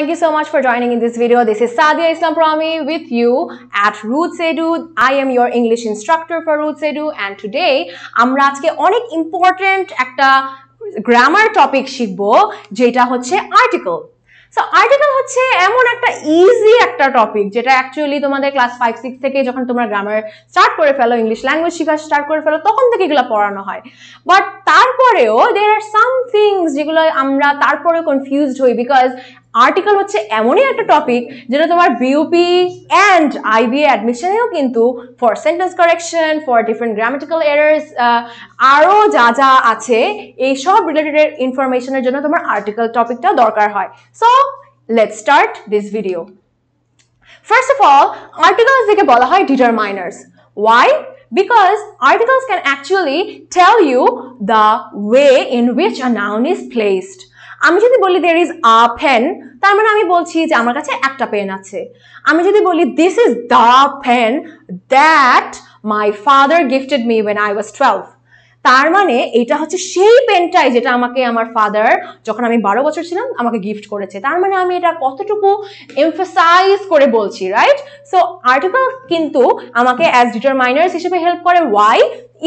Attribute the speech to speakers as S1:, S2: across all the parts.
S1: Thank you so much for joining in this video. This is Sadia Islamprami with you at Roots Edu. I am your English instructor for Roots Edu and today আমরা আজকে অনেক important একটা grammar topic শিখবো যেটা হচ্ছে article so article হচ্ছে এমন একটা ইজি একটা টপিক যেটা অ্যাকচুয়ালি তোমাদের ক্লাস ফাইভ সিক্স থেকে যখন তোমার গ্রামার স্টার্ট করে ফেলো ইংলিশ ল্যাঙ্গুয়েজ শেখা স্টার্ট করে ফেলো তখন থেকে এগুলো পড়ানো হয় বাট তারপরেও দের আর সাম থিংস যেগুলো আমরা তারপরে কনফিউজড হই বিকজ আর্টিকেল হচ্ছে এমনই একটা টপিক যেটা তোমার বিউপি অ্যান্ড আইবি অ্যাডমিশনেও কিন্তু for sentence correction for different grammatical errors আরও যা যা আছে এই সব রিলেটেড ইনফরমেশনের জন্য তোমার আর্টিকেল টপিকটা দরকার হয় so let start this video first of all articles দিকে বলা হয় determiners why because articles can actually tell you the way in which a noun is placed. আমি যদি বলি দের ইজ আ ফ্যান তার মানে আমি বলছি যে আমার কাছে একটা পেন আছে আমি যদি বলি this is the fan that my father gifted me when I was twelve তার মানে এটা হচ্ছে সেই পেনটাই যেটা আমাকে আমার ফাদার যখন আমি বারো বছর ছিলাম আমাকে গিফট করেছে তার মানে আমি এটা কতটুকু এমফাসাইজ করে বলছি রাইট সো আর্টিকেল কিন্তু আমাকে অ্যাজ ডিটারমাইনার্স হিসেবে হেল্প করে why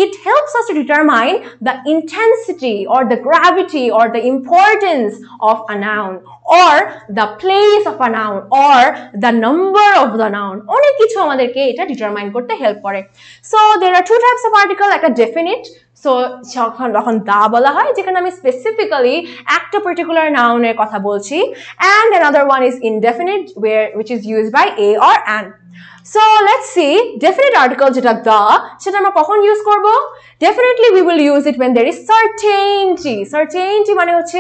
S1: it help us to determine the intensity or the gravity or the importance of a noun or the place of a noun or the number of the অনেক কিছু আমাদেরকে এটা determine করতে help করে so there are two types of article একটা definite so যখন যখন দা বলা হয় যেখানে আমি স্পেসিফিক্যালি একটা পার্টিকুলার নাউনের কথা বলছি and another one is indefinite where which is use by a আর and so let's see definite article যেটা দা সেটা আমরা কখন ইউজ করব definitely we will use it when there is certainty certainty মানে হচ্ছে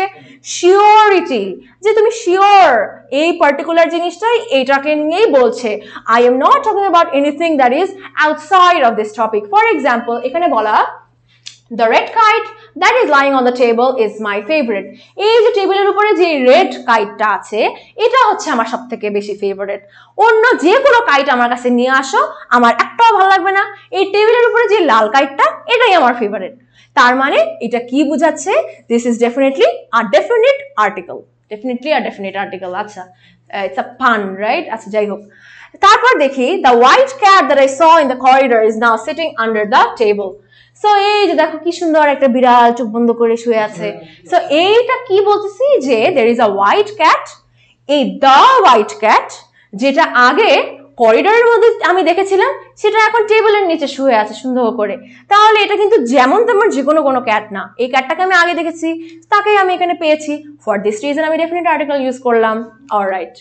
S1: শিওরিটি যে তুমি শিওর এই পার্টিকুলার জিনিসটাই এইটাকে নিয়েই বলছে I am not talking about anything that is outside of this topic for example এখানে বলা the red kite that is lying on the table is my favourite এই যে টেবিলের উপরে যে রেড কাইটটা আছে এটা হচ্ছে আমার সব থেকে বেশি ফেভারিট অন্য যে কোনো কাইট আমার কাছে নিয়ে আসো আমার একটাও ভালো লাগবে না এই টেবিলের উপরে যে লাল কাইটটা এটাই আমার ফেভারিট তার মানে এটা কি বোঝাচ্ছে দিস ইজ ডেফিনেটলি আর ডেফিনিট আর্টিকেল ডেফিনেটলি আর ডেফিনেট আর্টিকেল আচ্ছা ইটস আ পান রাইট আচ্ছা যাই হোক তারপর দেখি the white cat that I saw in the corridor is now sitting under the table so এই যে দেখো কি সুন্দর একটা বিড়াল চোখ বন্ধ করে শুয়ে আছে সো হ্যাঁ, এইটা কি বলতেছি যে there is a white cat এই দ্য হোয়াইট ক্যাট যেটা আগে করিডোরের মধ্যে আমি দেখেছিলাম সেটা এখন টেবিলের নিচে শুয়ে আছে সুন্দর করে তাহলে এটা কিন্তু যেমন তেমন যে কোনো কোনো ক্যাট না এই ক্যাটটাকে আমি আগে দেখেছি তাকেই আমি এখানে পেয়েছি ফর দিস রিজন আমি ডেফিনেট আর্টিকেল ইউজ করলাম অল রাইট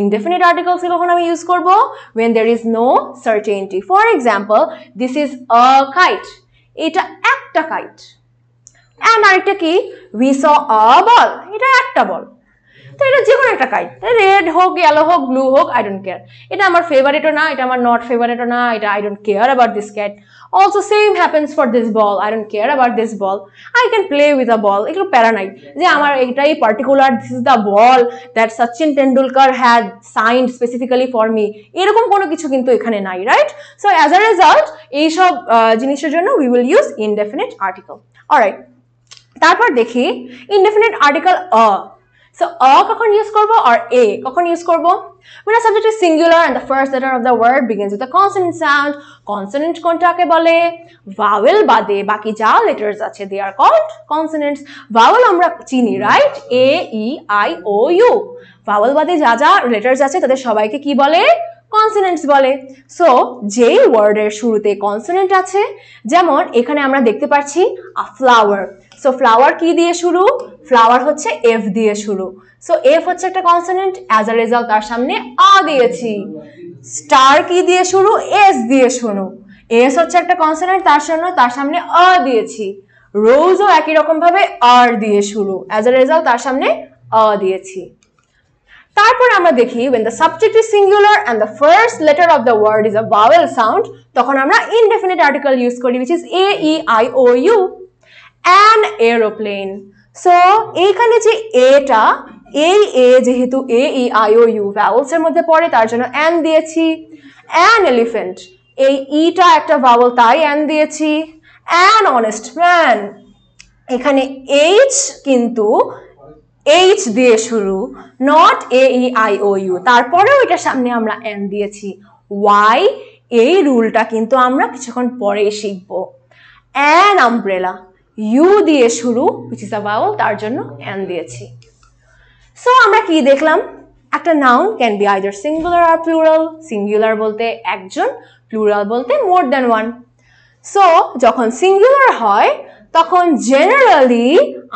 S1: ইনডেফিনিট আর্টিকেলস কখন আমি ইউজ করবো when there is no certainty for example this is a kite এটা একটা কাইট অ্যান্ড আরেকটা কি উই স অ বল এটা একটা বল তো এটা যে কোনো একটা কাইট রেড হোক ইয়েলো হোক ব্লু হোক আই ডোন্ট কেয়ার এটা আমার ফেভারিটও না এটা আমার নট ফেভারিটও না এটা I don't care about this cat also same happens for this ball I don't care about this ball I can play with a ball এগুলো প্যারা নাই যে আমার এটাই particular this is the ball that Sachin Tendulkar had signed specifically for me এরকম কোনো কিছু কিন্তু এখানে নাই right so as a result এইসব জিনিসের জন্য we will use indefinite article alright তারপর দেখি indefinite article a so a কখন ইউজ করব আর এ কখন ইউজ করব when a subject is singular and the first letter of the word begins with a consonant sound consonant কোনটাকে বলে vowel বাদে বাকি যা letters আছে they are called consonants vowel আমরা চিনি right a e i o u vowel বাদে যা যা letters আছে তাদের সবাইকে কি বলে কনসোনেন্টস বলে সো যেই ওয়ার্ডের শুরুতে কনসোনেন্ট আছে যেমন এখানে আমরা দেখতে পাচ্ছি আ ফ্লাওয়ার সো ফ্লাওয়ার কি দিয়ে শুরু ফ্লাওয়ার হচ্ছে এফ দিয়ে শুরু সো এফ হচ্ছে একটা কনসোনেন্ট অ্যাজ আ রেজাল্ট তার সামনে আ দিয়েছি স্টার কি দিয়ে শুরু এস দিয়ে শুরু এস হচ্ছে একটা কনসোনেন্ট তার সামনে তার সামনে আ দিয়েছি রোজও একই রকমভাবে আর দিয়ে শুরু অ্যাজ আ রেজাল্ট তার সামনে আ দিয়েছি তারপর আমরা দেখি when the subject is singular and the first letter of the word is a vowel sound তখন আমরা ইনডেফিনিট আর্টিকেল ইউজ করি which is a e i o u an aeroplane so এইখানে যে এটা এই এ যেহেতু এ ই আই ও ইউ ভ্যাওলসের মধ্যে পড়ে তার জন্য অ্যান দিয়েছি অ্যান এলিফেন্ট এই ইটা e একটা ভাওয়াল তাই অ্যান দিয়েছি অ্যান অনেস্ট ম্যান এখানে এইচ কিন্তু এইচ দিয়ে শুরু not A E I O U তারপরেও এটার সামনে আমরা অ্যান দিয়েছি ওয়াই এই রুলটা কিন্তু আমরা কিছুক্ষণ পরে শিখব অ্যান আমব্রেলা ইউ দিয়ে শুরু উইচ ইস আ তার জন্য অ্যান দিয়েছি সো আমরা কি দেখলাম একটা noun can be either singular or plural singular বলতে একজন প্লুরাল বলতে মোর দ্যান ওয়ান সো যখন সিঙ্গুলার হয় তখন জেনারেলি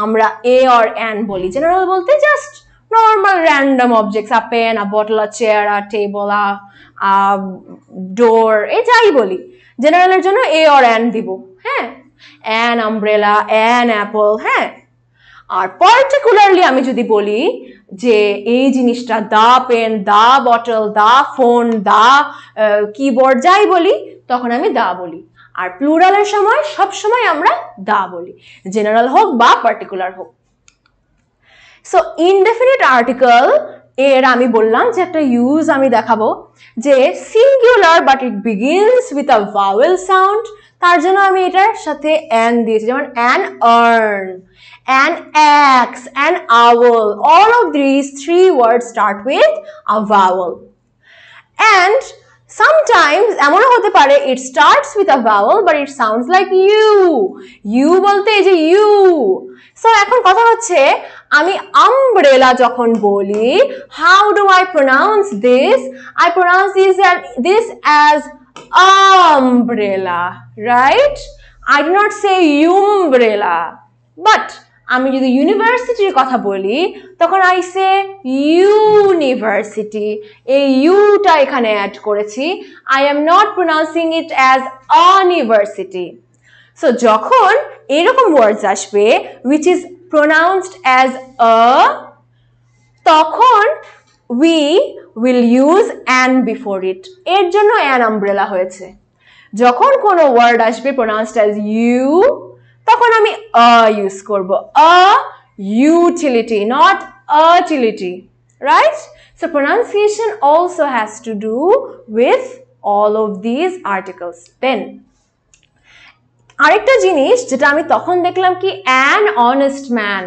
S1: আমরা এ অর অ্যান বলি জেনারেল বলতে just normal random objects a pen a bottle a chair a table a door a যাই বলি জেনারেলের জন্য এ অর অ্যান দিব হ্যাঁ অ্যান আমব্রেলা অ্যান অ্যাপল হ্যাঁ আর পার্টিকুলারলি আমি যদি বলি যে এই জিনিসটা the pen the bottle the phone the keyboard যাই বলি তখন আমি দা বলি আর প্লুরালের সময় সব সময় আমরা দা বলি জেনারেল হোক বা পার্টিকুলার হোক সো ইনডেফিনিট আর্টিকেল এর আমি বললাম যে একটা ইউজ আমি দেখাবো যে singular but it begins with a vowel sound তার জন্য আমি এটার সাথে অ্যান দিয়েছি যেমন an earn an axe an owl all of this three word start with vowel and sometimes এমনও হতে পারে it starts with vowel but it sounds like U U বলতে এই যে ইউ সো এখন কথা হচ্ছে আমি আমব্রেলা যখন বলি how do I pronounce this I pronounce this this as umbrella, right? I do not say umbrella, but আমি যদি ইউনিভার্সিটির কথা বলি তখন আই সে ইউনিভার্সিটি এই ইউটা এখানে অ্যাড করেছি I am not pronouncing it as university so যখন এরকম ওয়ার্ডস আসবে which is pronounced as a তখন we will use an before it এর জন্য অ্যান আমব্রেলা হয়েছে যখন কোনো ওয়ার্ড আসবে প্রোনাউন্সড অ্যাজ ইউ তখন আমি আ ইউজ করব a utility not utility right? So pronunciation also has to do with all of these articles. Then, আরেকটা জিনিস যেটা আমি তখন দেখলাম কি an honest man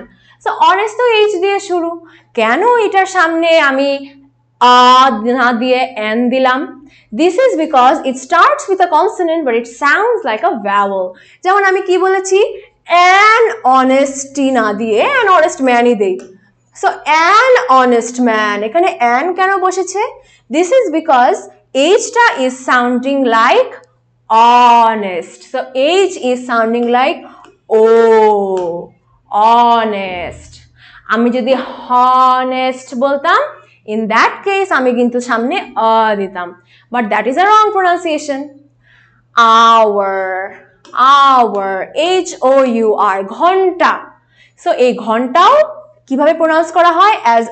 S1: so honest তো এইচ দিয়ে শুরু কেন এটার সামনে আমি আ না দিয়ে এন দিলাম this is because it start with a consonant but it sounds like a vowel যেমন আমি কি বলেছি অ্যান অনেস্টি না দিয়ে অ্যান অনেস্ট ম্যানই দেই সো অ্যান অনেস্ট ম্যান এখানে অ্যান কেন বসেছে দিস ইজ বিকজ এইচটা is sounding like honest so H is sounding like O honest আমি যদি হনেস্ট বলতাম ইন দ্যাট কেস আমি কিন্তু সামনে অ দিতাম but that is a wrong pronunciation hour hour H O U R ঘন্টা so এই ঘন্টাও কিভাবে প্রোনাউন্স করা হয় as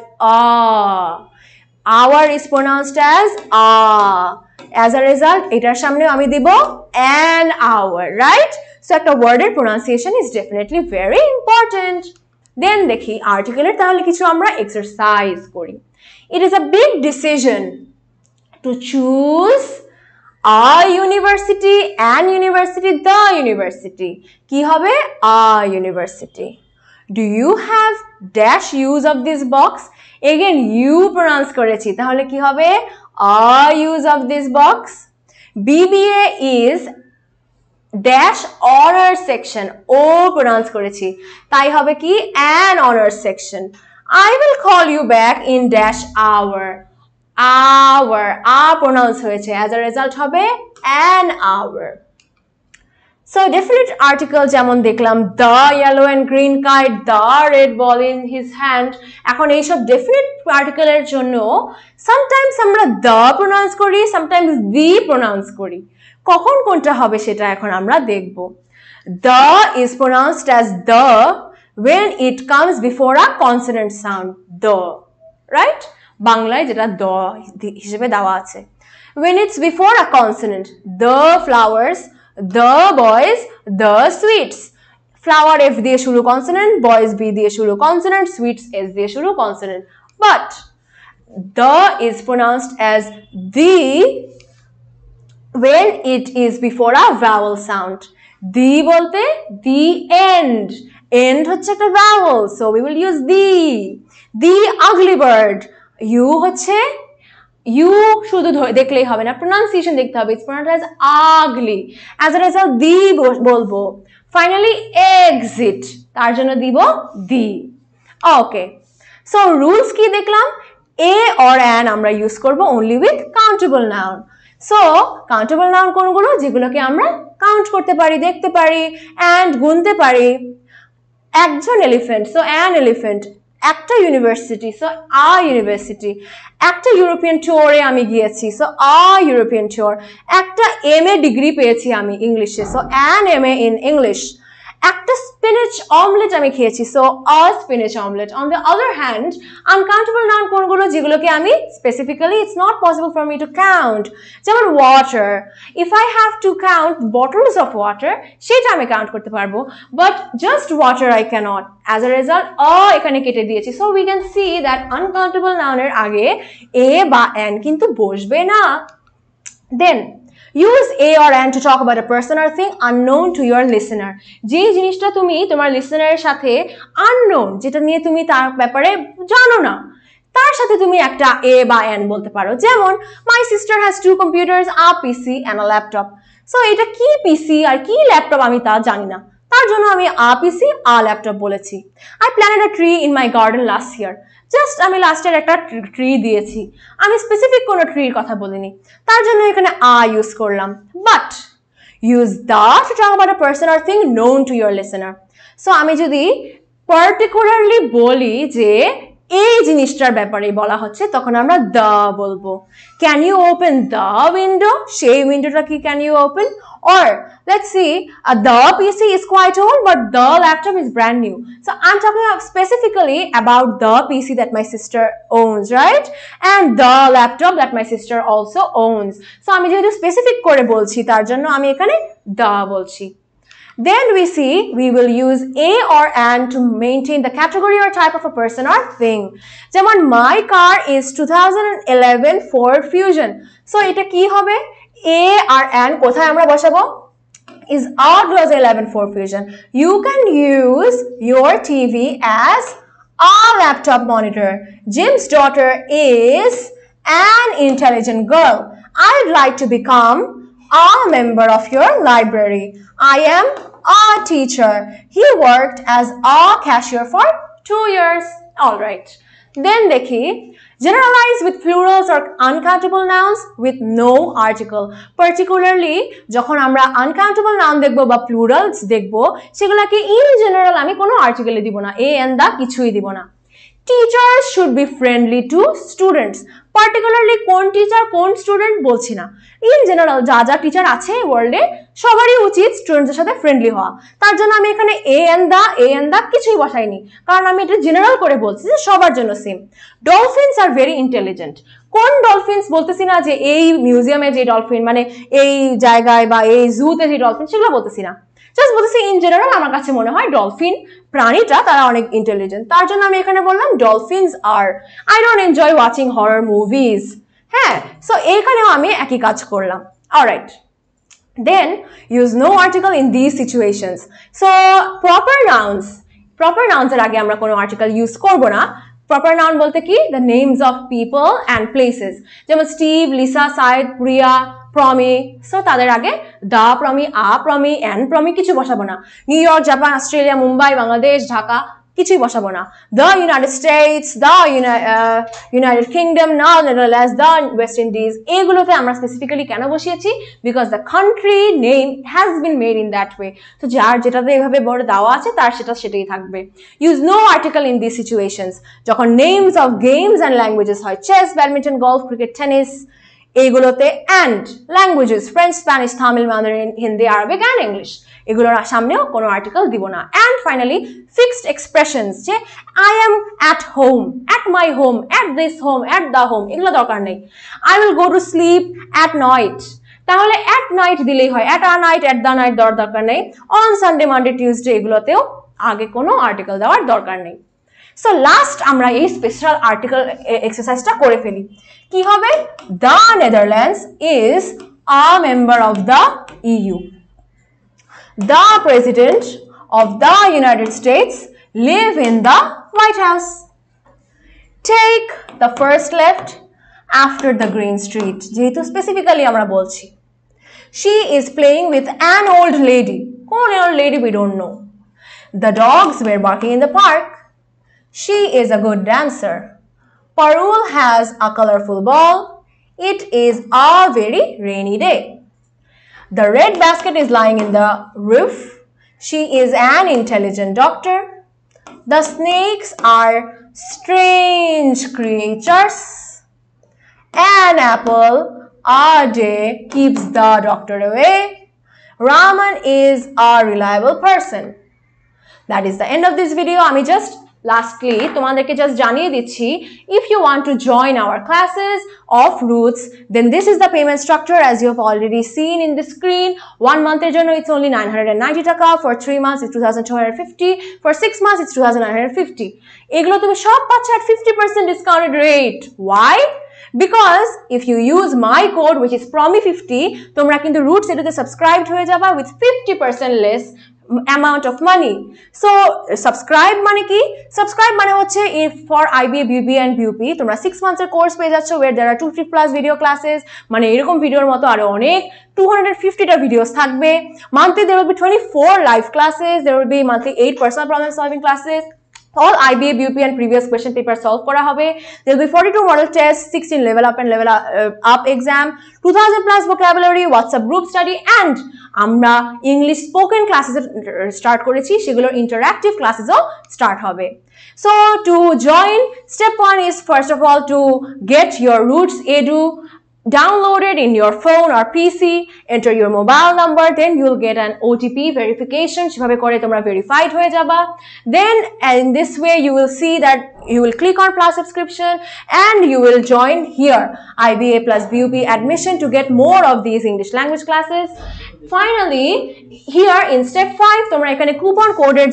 S1: hour is pronounced as a as a result এটার সামনেও আমি দিব অ্যান আওয়ার রাইট একটা ওয়ার্ডের pronunciation is definitely very important then দেখি আর্টিকেলের তাহলে কিছু আমরা এক্সারসাইজ করি it is a big decision to choose a university and university the university কি হবে আ university do you have dash use of this box again you pronounce করেছি তাহলে কি হবে a use of this box BBA is dash honours section O pronounce করেছি তাই হবে কি an honours section I will call you back in dash hour hour a pronounce হয়েছে as a result হবে an hour so definite article যেমন দেখলাম the yellow and green card the red ball in his hand এখন এইসব definite আর্টিকেলের জন্য sometimes আমরা the pronounce করি সামটাইমস দি প্রোনাউন্স করি কখন কোনটা হবে সেটা এখন আমরা দেখব the is pronounced as the when it comes before a consonant sound the right বাংলায় যেটা দ হিসেবে দেওয়া আছে when it's before a consonant. The flowers, the boys, the sweets. Flower F দিয়ে শুরু consonant, boys B দিয়ে শুরু consonant, sweets S দিয়ে শুরু consonant. But the is pronounced as the when it is before a vowel sound. The বলতে the end. End হচ্ছে একটা vowel, so we will use the. The ugly bird. You হচ্ছে you শুধু দেখলেই হবে না প্রোনাউন্সিয়েশন দেখতে হবে it's pronounce as ugly as a result the বলবো ফাইনালি এক্সিট তার জন্য দিব দি ওকে সো রুলস কি দেখলাম এ অর অ্যান আমরা ইউজ করব only with countable noun so countable noun কোনগুলো যেগুলোকে আমরা কাউন্ট করতে পারি দেখতে পারি অ্যান্ড গুনতে পারি একজন এলিফেন্ট সো অ্যান এলিফেন্ট একটা ইউনিভার্সিটি সো আ ইউনিভার্সিটি একটা ইউরোপিয়ান টোরে আমি গিয়েছি সো আ ইউরোপিয়ান টোর একটা এম এ ডিগ্রি পেয়েছি আমি ইংলিশে so an M A in English একটা স্পিনাচ অমলেট আমি খেয়েছি so a spinach omelette on the other hand uncountable noun কোনগুলো যেগুলোকে আমি specifically it's not possible for me to count যেমন water if I have to count bottles of water সেটা আমি count করতে পারবো but just water I can't as a result a এখানে কেটে দিয়েছি so we can see that uncountable নাউনের আগে এ বা এন কিন্তু বসবে না then use a or and to talk about a person or thing unknown to your listener যেই জিনিসটা তুমি তোমার লিসেনারের সাথে আননোন যেটা নিয়ে তুমি তার ব্যাপারে জানো না তার সাথে তুমি একটা এ বা অ্যান বলতে পারো যেমন my sister has two computers a PC and a laptop so এটা কি পিসি আর কি ল্যাপটপ আমি তা জানি না তার জন্য আমি আপিসি আ ল্যাপটপ বলেছি I planned a tree in my garden last year just আমি লাস্ট ইয়ার একটা ট্রি দিয়েছি আমি স্পেসিফিক কোনো ট্রির কথা বলিনি তার জন্য এখানে আ ইউজ করলাম but use the to talk about a person or thing known to your listener so আমি যদি পার্টিকুলারলি বলি যে এই জিনিসটার ব্যাপারে বলা হচ্ছে তখন আমরা দ্য বলবো can you open the window সেই উইন্ডোটা কি can you open or let's see uh, the PC is quite old but the laptop is brand new so I'm talking specifically about the PC that my sister owns right and the laptop that my sister also owns so আমি যেহেতু specific করে বলছি তার জন্য আমি এখানে the বলছি then we see we will use a or an to maintain the category or type of a person or thing. Jaman my car is 2011 Ford Fusion. So এটা কি হবে? a or an কোথায় amra বসাবো? Is our 2011 Ford Fusion. You can use your TV as a laptop monitor. Jim's daughter is an intelligent girl. I'd like to become a member of your library. I am a teacher. He worked as a cashier for two years. All right. Then देखिए generalize with plurals or uncountable nouns with no article particularly যখন আমরা uncountable noun dekbo বা plurals দেখব সেগুলোকে in general আমি কোনো article দিব না এ এন্ড দা কিছুই teachers should be friendly to students particularly কোন টিচার কোন স্টুডেন্ট বলছি না ইন জেনারেল যা যা টিচার আছে ওয়ার্ল্ডে সবারই উচিত স্টুডেন্টসের সাথে ফ্রেন্ডলি হওয়া তার জন্য আমি এখানে A N the A N দা কিছুই বসাইনি কারণ আমি এটা জেনারেল করে বলছি যে সবার জন্য same dolphins are very intelligent কোন ডলফিনস বলতেছি না যে এই মিউজিয়ামে যে ডলফিন মানে এই জায়গায় বা এই জুতে যে ডলফিন সেগুলো বলতেছি না জাস্ট বলতেছি ইন জেনারেল আমার কাছে মনে হয় ডলফিন প্রাণীটা তারা অনেক ইন্টেলিজেন্ট তার জন্য আমি এখানে বললাম dolphins are I don't enjoy watching horror movies হ্যাঁ সো এইখানেও আমি একই কাজ করলাম alright then use no article in this situations so proper nouns proper নাউন্সের আগে আমরা কোনো আর্টিকেল ইউজ করব না প্রপার নাউন বলতে কি the names of people and places যেমন Steve Lisa Sayeed Priya Promi so তাদের আগে the Promi a Promi an Promi কিছু বসাবো না New York Japan Australia Mumbai Bangladesh Dhaka কিছুই বসাবো না the United States the United Kingdom না নেদারল্যান্ডস দ্য ওয়েস্ট ইন্ডিজ এগুলোতে আমরা স্পেসিফিক্যালি কেন বসিয়েছি because the country name has been made in that way তো যার যেটাতে এভাবে বড় দেওয়া আছে তার সেটা সেটাই থাকবে use no article in this situations যখন names of games and languages হয় chess badminton golf cricket tennis এইগুলোতে and languages French Spanish Tamil Mandarin Hindi Arabic and English এগুলোর সামনেও কোনো আর্টিকেল দিব না অ্যান্ড ফাইনালি ফিক্সড এক্সপ্রেশনস যে I am at home at my home at this home at the home এগুলো দরকার নেই I will go to sleep at night তাহলে অ্যাট নাইট দিলেই হয় at a night at the night দেওয়ার দরকার নেই অন সানডে মানডে টিউসডে এগুলোতেও আগে কোনো আর্টিকেল দেওয়ার দরকার নেই সো লাস্ট আমরা এই স্পেশাল আর্টিকেল এক্সারসাইজটা করে ফেলি কি হবে the Netherlands is a member of the EU the President of the United States live in the White House take the first left after the green street যেহেতু specifically আমরা বলছি She is playing with an old lady. Who an old lady we don't know. The dogs were barking in the park. She is a good dancer. Parul has a colorful ball. It is a very rainy day. The red basket is lying in the roof. She is an intelligent doctor. The snakes are strange creatures. An apple a day keeps the doctor away. Raman is a reliable person. That is the end of this video. I mean just lastly tumaderke just janiye dicchi if you want to join our classes of roots then this is the payment structure as you have already seen in the screen one month er jonno it's only 990 taka for 3 months it's 2250 for 6 months it's 2950 eglo tumi sob pachhe at 50% discounted rate why because if you use my code which is Promi fifty তোমরা কিন্তু রুট এটাতে subscribed হয়ে যাবা with fifty percent less amount of money so subscribe মানে কি subscribe মানে হচ্ছে if for IBA BB and BUP তোমরা সিক্স মান্থসের কোর্স পেয়ে যাচ্ছ where there two fifty plus video classes মানে এরকম ভিডিওর মতো আরও অনেক টু হান্ড্রেড ফিফটিটা ভিডিওস থাকবে monthly there will be twenty four live classes there will be monthly eight personal problem solving classes all IBA, BUP and previous question papers solved for a There will be 42 model tests, 16 level up and level uh, up, exam, 2000 plus vocabulary, WhatsApp group study and Amra English spoken classes uh, start korechi, shigular interactive classes start hobby. So to join, step one is first of all to get your roots edu download it in your phone or PC, enter your mobile number, then you'll get an OTP verification, সেভাবে করে verified হয়ে যাবা. Then in this way you will see that you will click on plus subscription and you will join here IBA plus BUP admission to get more of these English language classes. Finally, here in step 5, তোমরা এখানে coupon code এর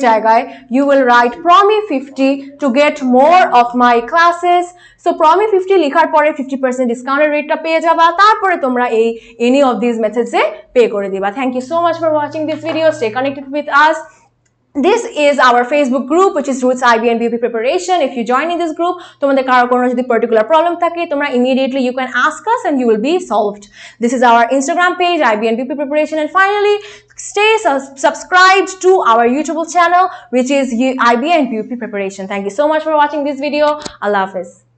S1: you will write promi 50 to get more of my classes. So promi 50 লেখার পরে 50% discount রেটটা পেয়ে যাবা তারপরে তোমরা এই any of these methods A pay করে দিবা. Thank you so much for watching this video. Stay connected with us this is our facebook group which is roots ib and preparation if you join in this group তোমাদের কারো কোনো যদি particular problem থাকে তোমরা immediately you can ask us and you will be solved this is our instagram page ib and preparation and finally stay subscribed to our youtube channel which is ib and preparation thank you so much for watching this video allah hafiz